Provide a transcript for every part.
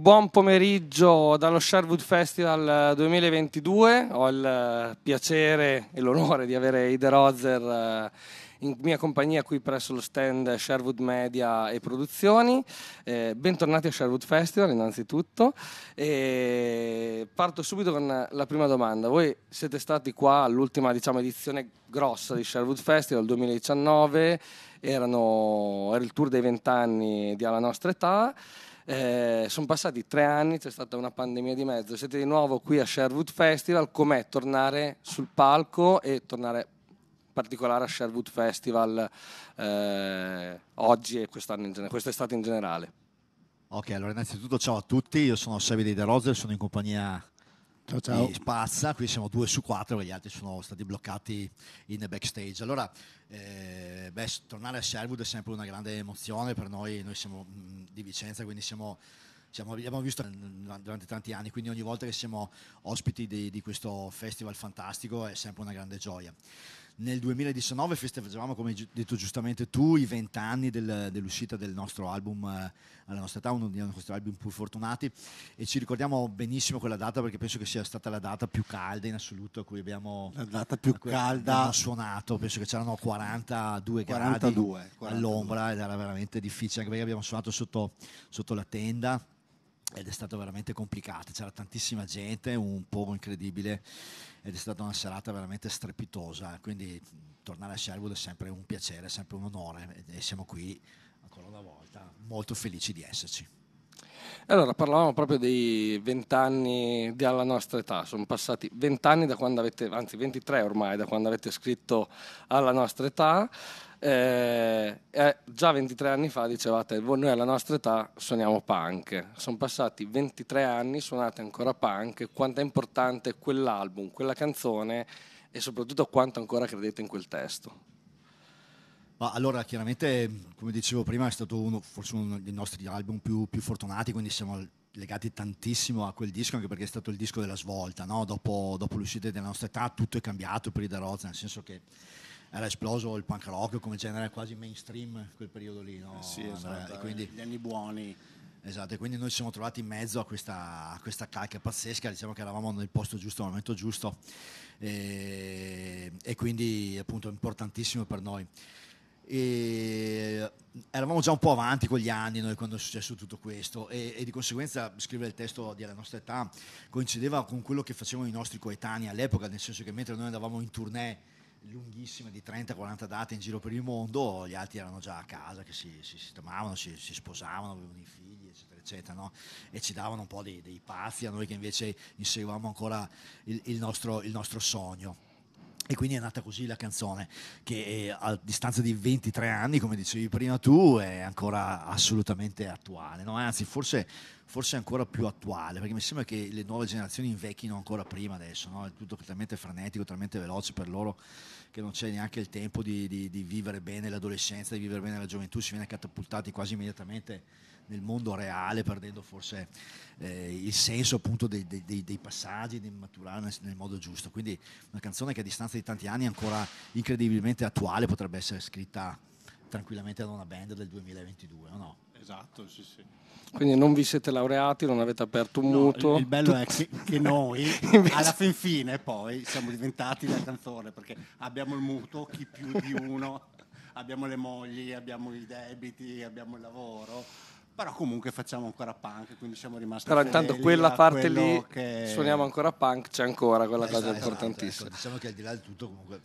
buon pomeriggio dallo Sherwood Festival 2022. Eh, Ho il eh, piacere e l'onore di avere Ida Rozer eh, in mia compagnia qui presso lo stand Sherwood Media e Produzioni. bentornati a Sherwood Festival innanzitutto. E parto subito con la prima domanda. Voi siete stati qua all'ultima diciamo, edizione grossa di Sherwood Festival 2019, Erano, era il tour dei vent'anni di alla nostra età. Eh, sono passati tre anni, c'è stata una pandemia di mezzo, siete di nuovo qui a Sherwood Festival, com'è tornare sul palco e tornare in particolare a Sherwood Festival eh, oggi e quest'anno in generale, quest'estate in generale? Ok, allora innanzitutto ciao a tutti, io sono Savile De Roger, sono in compagnia Certo, ciao, ciao. Spazza, qui siamo due su quattro, perché gli altri sono stati bloccati in backstage. Allora, eh, beh, tornare a Sherwood è sempre una grande emozione per noi, noi siamo mm, di Vicenza, quindi siamo siamo, abbiamo visto durante tanti anni, quindi ogni volta che siamo ospiti di, di, questo festival fantastico è sempre una grande gioia nel 2019 festeggiavamo, come hai detto giustamente tu, i vent'anni del, dell'uscita del nostro album eh, alla nostra età, uno dei nostri album più fortunati e ci ricordiamo benissimo quella data perché penso che sia stata la data più calda in assoluto a cui abbiamo, la data più calda. abbiamo suonato, penso che c'erano 42, 42 gradi 42. all'ombra ed era veramente difficile anche perché abbiamo suonato sotto, sotto la tenda ed è stato veramente complicato, c'era tantissima gente, un po' incredibile ed è stata una serata veramente strepitosa, quindi tornare a Sherwood è sempre un piacere, è sempre un onore e siamo qui ancora una volta molto felici di esserci. Allora, parlavamo proprio dei vent'anni della nostra età, sono passati vent'anni da quando avete, anzi 23 ormai da quando avete scritto alla nostra età. Eh, eh, già 23 anni fa dicevate, noi alla nostra età suoniamo punk, sono passati 23 anni, suonate ancora punk, quanto è importante quell'album, quella canzone e soprattutto quanto ancora credete in quel testo. Ma allora, chiaramente, come dicevo prima, è stato uno, forse uno dei nostri album più, più fortunati, quindi siamo legati tantissimo a quel disco anche perché è stato il disco della svolta no? dopo, dopo, l'uscita della nostra età tutto è cambiato per i The Roz nel senso che era esploso il punk rock come genere quasi mainstream quel periodo lì no? eh sì, esatto, quindi, gli anni buoni esatto e quindi noi ci siamo trovati in mezzo a questa, a questa calca pazzesca diciamo che eravamo nel posto giusto al momento giusto e, e quindi appunto è importantissimo per noi e eh, eravamo già un po' avanti con gli anni noi quando è successo tutto questo e, e, di conseguenza scrivere il testo della nostra età coincideva con quello che facevano i nostri coetanei all'epoca, nel senso che mentre noi andavamo in tournée lunghissime di 30-40 date in giro per il mondo, gli altri erano già a casa che si, si sistemavano, si, si, sposavano, avevano i figli, eccetera, eccetera, no? e ci davano un po' dei, dei pazzi a noi che invece inseguivamo ancora il, il, nostro, il nostro sogno. E quindi è nata così la canzone, che a distanza di 23 anni, come dicevi prima tu, è ancora assolutamente attuale, no? anzi forse, forse ancora più attuale, perché mi sembra che le nuove generazioni invecchino ancora prima adesso, no? è tutto talmente frenetico, talmente veloce per loro che non c'è neanche il tempo di, di, di vivere bene l'adolescenza, di vivere bene la gioventù, si viene catapultati quasi immediatamente nel mondo reale, perdendo forse eh, il senso appunto dei, dei, dei passaggi, di maturare nel, nel, modo giusto. Quindi una canzone che a distanza di tanti anni è ancora incredibilmente attuale, potrebbe essere scritta tranquillamente da una band del 2022, o no? Esatto, sì, sì. Quindi non vi siete laureati, non avete aperto un no, mutuo. Il bello è che, che noi alla fin fine poi siamo diventati la canzone perché abbiamo il mutuo, chi più di uno, abbiamo le mogli, abbiamo i debiti, abbiamo il lavoro però comunque facciamo ancora punk, quindi siamo rimasti... Però intanto quella parte lì, che... suoniamo ancora punk, c'è ancora quella esatto, cosa esatto, importantissima. Esatto, ecco. Diciamo che al di là di tutto comunque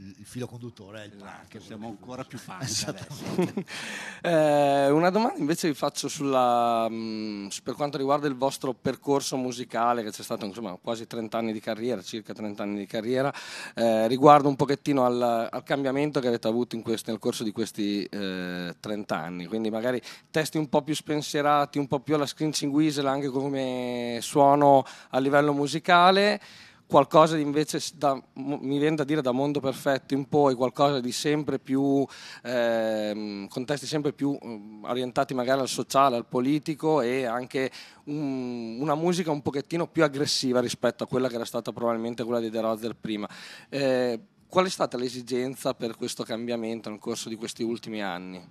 il filo conduttore è il punk. Siamo ancora più punk eh, una domanda invece vi faccio sulla, mh, per quanto riguarda il vostro percorso musicale, che c'è stato insomma, quasi 30 anni di carriera, circa 30 anni di carriera, eh, riguardo un pochettino al, al, cambiamento che avete avuto questo, nel corso di questi eh, 30 anni. Quindi magari testi un po' più spensierati, un po' più alla Screeching Weasel, anche come suono a livello musicale qualcosa di invece da, mi viene da dire da mondo perfetto in poi, qualcosa di sempre più eh, contesti sempre più mm, orientati magari al sociale, al politico e anche un, una musica un pochettino più aggressiva rispetto a quella che era stata probabilmente quella di The Rozer prima. Eh, qual è stata l'esigenza per questo cambiamento nel corso di questi ultimi anni?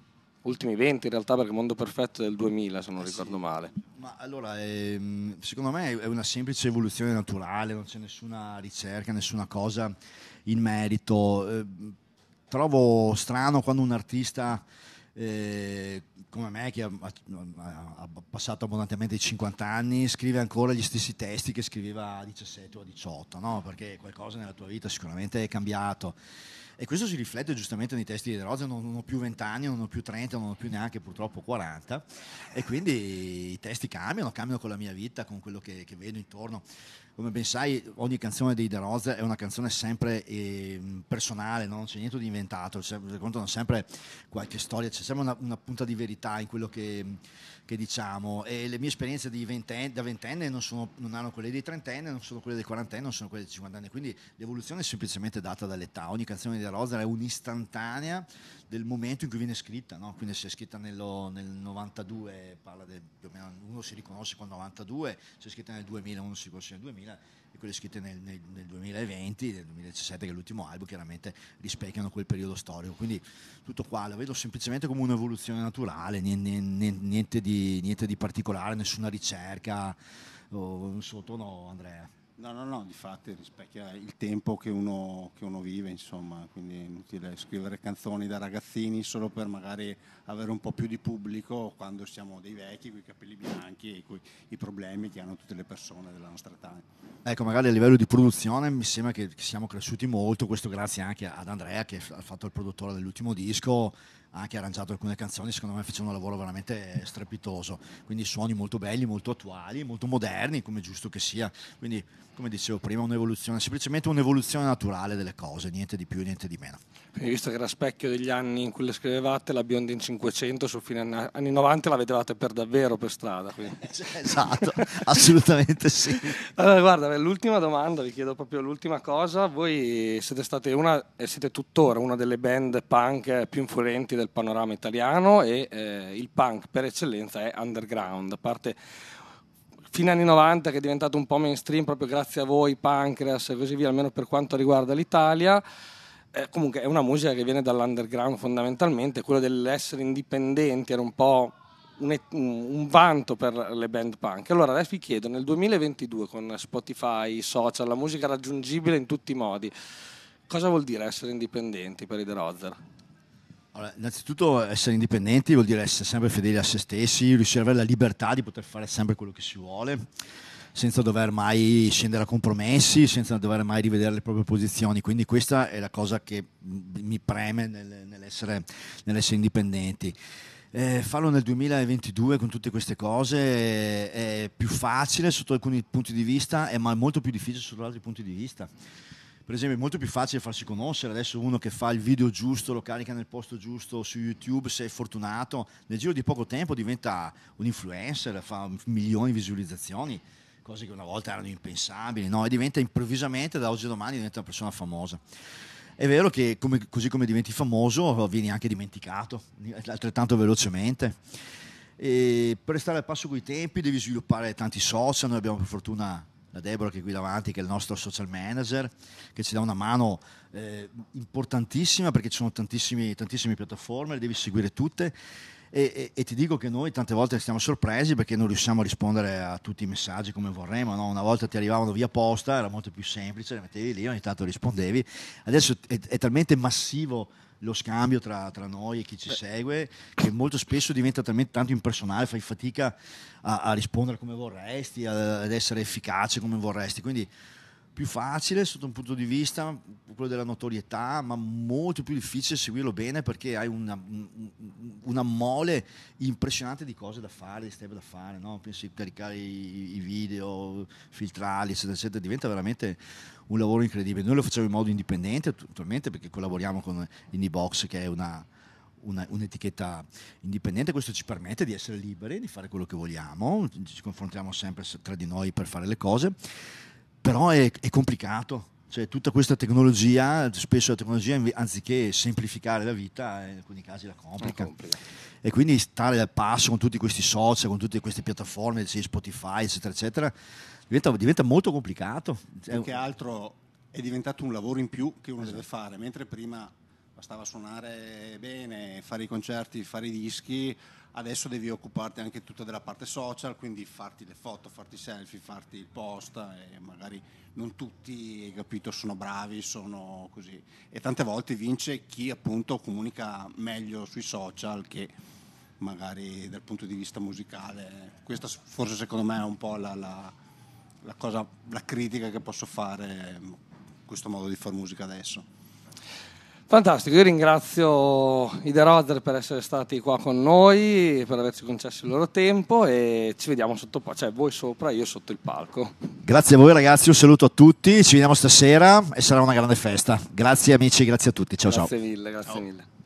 Ultimi 20 in realtà perché Mondo Perfetto è del 2000 se non eh ricordo male. Ma allora, ehm, secondo me è una semplice evoluzione naturale, non c'è nessuna ricerca, nessuna cosa in merito. Eh, trovo strano quando un artista eh, come me che ha, ha, ha, passato abbondantemente i 50 anni scrive ancora gli stessi testi che scriveva a 17 o a 18, no? perché qualcosa nella tua vita sicuramente è cambiato. E questo si riflette giustamente nei testi di De Rosa, non, non ho più 20 anni, non ho più 30, non ho più neanche purtroppo 40 e quindi i testi cambiano, cambiano con la mia vita, con quello che, che vedo intorno come ben sai, ogni canzone dei The Roz è una canzone sempre eh, personale, no? non c'è niente di inventato, c'è, cioè, sempre qualche storia, c'è sempre una, una punta di verità in quello che, che, diciamo. E le mie esperienze ventenne, da ventenne non, sono, non hanno quelle dei trentenne, non sono quelle dei quarantenne, non sono quelle dei cinquantenne. Quindi l'evoluzione è semplicemente data dall'età. Ogni canzone di The Roz è un'istantanea del momento in cui viene scritta, no? quindi se è scritta nello, nel 92, parla del, meno, uno si riconosce con il 92, se è scritta nel 2000, uno si riconosce nel 2000 2000 e quelle scritte nel, nel, nel 2020, nel 2017 che è l'ultimo album, chiaramente rispecchiano quel periodo storico. Quindi tutto qua lo vedo semplicemente come un'evoluzione naturale, niente, niente, niente, di, niente di particolare, nessuna ricerca. Oh, sotto no Andrea. No, no, no, di fatto rispecchia il tempo che uno, che uno, vive, insomma, quindi è inutile scrivere canzoni da ragazzini solo per magari avere un po' più di pubblico quando siamo dei vecchi, con i capelli bianchi e con i problemi che hanno tutte le persone della nostra età. Ecco, magari a livello di produzione mi sembra che siamo cresciuti molto, questo grazie anche ad Andrea che ha fatto il produttore dell'ultimo disco, anche ah, arrangiato alcune canzoni, secondo me faceva un lavoro veramente strepitoso, quindi suoni molto belli, molto attuali, molto moderni, come giusto che sia, quindi come dicevo prima un'evoluzione, semplicemente un'evoluzione naturale delle cose, niente di più, niente di meno. Quindi visto che era specchio degli anni in cui le scrivevate, la Biondi in 500 sul fine anni, 90 la vedevate per davvero per strada. Cioè, esatto, assolutamente sì. Allora guarda, l'ultima domanda, vi chiedo proprio l'ultima cosa, voi siete state una e siete tuttora una delle band punk più influenti del del panorama italiano e eh, il punk per eccellenza è underground, a parte fine anni 90 che è diventato un po' mainstream proprio grazie a voi, Pancreas e così via, almeno per quanto riguarda l'Italia. Eh, comunque è una musica che viene dall'underground fondamentalmente, quello dell'essere indipendenti era un po' un, un, vanto per le band punk. Allora adesso vi chiedo, nel 2022 con Spotify, social, la musica raggiungibile in tutti i modi, cosa vuol dire essere indipendenti per i The Rozer? Allora, innanzitutto essere indipendenti vuol dire essere sempre fedeli a se stessi, riuscire ad avere la libertà di poter fare sempre quello che si vuole, senza dover mai scendere a compromessi, senza dover mai rivedere le proprie posizioni. Quindi questa è la cosa che mi preme nel, nell'essere, nell'essere indipendenti. Eh, farlo nel 2022 con tutte queste cose è più facile sotto alcuni punti di vista, ma molto più difficile sotto altri punti di vista per esempio è molto più facile farsi conoscere adesso uno che fa il video giusto, lo carica nel posto giusto su YouTube, se è fortunato, nel giro di poco tempo diventa un influencer, fa milioni di visualizzazioni, cose che una volta erano impensabili, no? e diventa improvvisamente da oggi a domani diventa una persona famosa. È vero che come, così come diventi famoso vieni anche dimenticato, altrettanto velocemente. E per stare al passo coi tempi devi sviluppare tanti social, noi abbiamo per fortuna la Deborah che è qui davanti, che è il nostro social manager, che ci dà una mano eh, importantissima perché ci sono tantissime piattaforme, le devi seguire tutte e, e, e, ti dico che noi tante volte siamo sorpresi perché non riusciamo a rispondere a tutti i messaggi come vorremmo. No? Una volta ti arrivavano via posta, era molto più semplice, le mettevi lì, ogni tanto rispondevi. Adesso è, è talmente massivo lo scambio tra, tra, noi e chi ci Beh. segue, che molto spesso diventa talmente tanto impersonale, fai fatica a, a rispondere come vorresti, a, ad essere efficace come vorresti. Quindi più facile sotto un punto di vista, quello della notorietà, ma molto più difficile seguirlo bene perché hai una, una mole impressionante di cose da fare, di step da fare, no? pensi caricare i, i, video, filtrarli, eccetera, eccetera, diventa veramente un lavoro incredibile. Noi lo facciamo in modo indipendente attualmente perché collaboriamo con Indiebox che è una, una, un'etichetta indipendente, questo ci permette di essere liberi, di fare quello che vogliamo, ci confrontiamo sempre tra di noi per fare le cose però è, è complicato. Cioè, tutta questa tecnologia, spesso la tecnologia anziché semplificare la vita, eh, in alcuni casi la complica. La complica. E quindi stare al passo con tutti questi social, con tutte queste piattaforme, Spotify, eccetera, eccetera, diventa, diventa molto complicato. Più che altro è diventato un lavoro in più che uno esatto. deve fare, mentre prima bastava suonare bene, fare i concerti, fare i dischi, adesso devi occuparti anche tutta della parte social, quindi farti le foto, farti i selfie, farti il post e magari non tutti, capito, sono bravi, sono così. E tante volte vince chi appunto comunica meglio sui social che magari dal punto di vista musicale. Questa forse secondo me è un po' la, la, la, cosa, la critica che posso fare a questo modo di fare musica adesso. Fantastico, io ringrazio i The Roger per essere stati qua con noi, per averci concesso il loro tempo e ci vediamo sotto, cioè voi sopra e io sotto il palco. Grazie a voi ragazzi, un saluto a tutti, ci vediamo stasera e sarà una grande festa. Grazie amici, grazie a tutti, ciao grazie ciao. Mille, grazie ciao. mille.